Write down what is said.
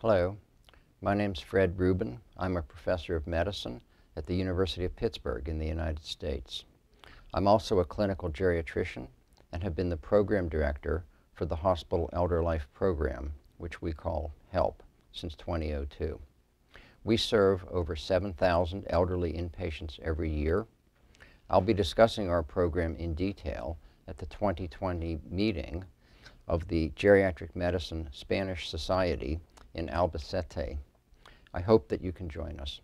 Hello, my name is Fred Rubin. I'm a professor of medicine at the University of Pittsburgh in the United States. I'm also a clinical geriatrician and have been the program director for the Hospital Elder Life Program, which we call HELP, since 2002. We serve over 7,000 elderly inpatients every year. I'll be discussing our program in detail at the 2020 meeting of the Geriatric Medicine Spanish Society in Albacete. I hope that you can join us.